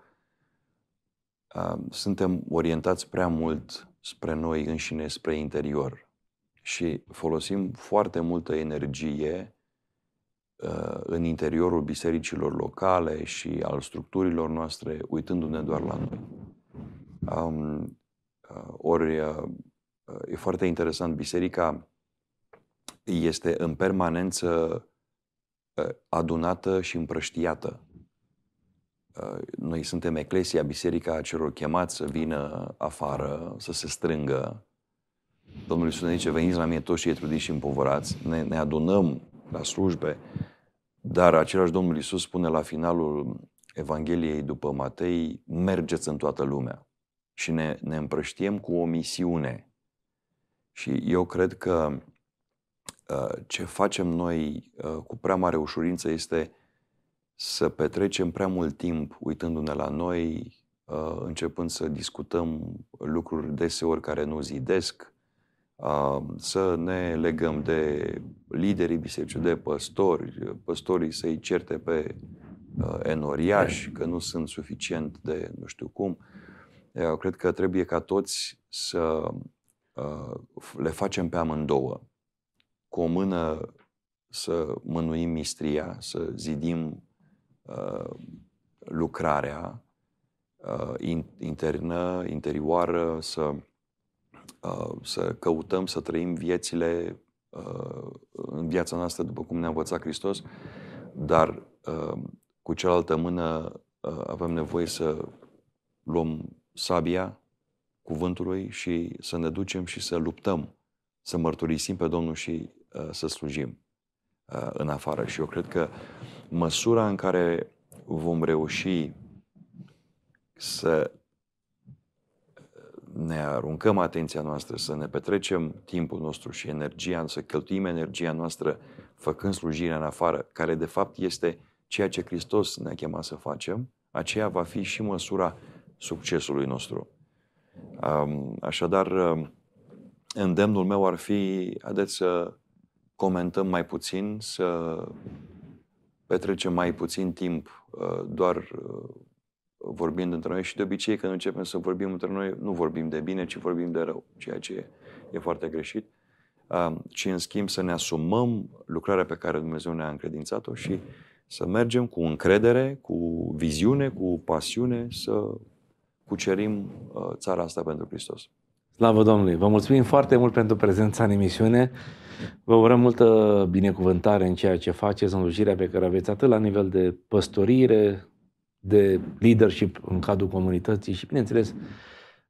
suntem orientați prea mult spre noi înșine, spre interior și folosim foarte multă energie în interiorul bisericilor locale și al structurilor noastre, uitându-ne doar la noi. Um, ori uh, e foarte interesant, biserica este în permanență uh, adunată și împrăștiată. Noi suntem eclesia, biserica celor chemați să vină afară, să se strângă. Domnul Iisus ne zice, veniți la mine toți cei trudiți și împovărați, ne, ne adunăm la slujbe, dar același Domnul Isus spune la finalul Evangheliei după Matei, mergeți în toată lumea și ne, ne împrăștiem cu o misiune. Și eu cred că ă, ce facem noi ă, cu prea mare ușurință este să petrecem prea mult timp uitându-ne la noi, ă, începând să discutăm lucruri deseori care nu zidesc, să ne legăm de liderii bisericii, de păstori, păstorii să-i certe pe uh, enoriași că nu sunt suficient de nu știu cum. Eu cred că trebuie ca toți să uh, le facem pe amândouă. Cu o mână să mânuim mistria, să zidim uh, lucrarea internă, interioară, să Uh, să căutăm să trăim viețile uh, în viața noastră după cum ne-a învățat Hristos, dar uh, cu cealaltă mână avem nevoie să luăm sabia cuvântului și să ne ducem și să luptăm, să mărturisim pe Domnul și să slujim în afară. Și eu cred că măsura în care vom reuși să ne aruncăm atenția noastră, să ne petrecem timpul nostru și energia, să cheltuim energia noastră făcând slujirea în afară, care de fapt este ceea ce Hristos ne-a chemat să facem, aceea va fi și măsura succesului nostru. Așadar, îndemnul meu ar fi, haideți să comentăm mai puțin, să petrecem mai puțin timp uh, doar uh, vorbind între noi și de obicei când începem să vorbim între noi, nu vorbim de bine, ci vorbim de rău, ceea ce e, foarte greșit, ci în schimb să ne asumăm lucrarea pe care Dumnezeu ne-a încredințat-o și să mergem cu încredere, cu viziune, cu pasiune să cucerim uh, țara asta pentru Hristos. Slavă Domnului! Vă mulțumim foarte mult pentru prezența în emisiune. Vă urăm multă binecuvântare în ceea ce faceți, în slujirea pe care aveți atât la nivel de păstorire, de leadership în cadrul comunității și, bineînțeles,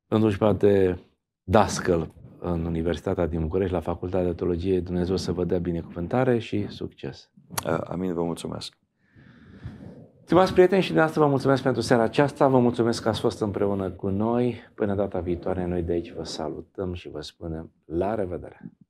înduși poate dascăl în Universitatea din București, la Facultatea de Teologie. Dumnezeu să vă dea binecuvântare și succes! Amin, vă mulțumesc! Stimați prieteni și asta vă mulțumesc pentru seara aceasta, vă mulțumesc că ați fost împreună cu noi. Până data viitoare, noi de aici vă salutăm și vă spunem la revedere!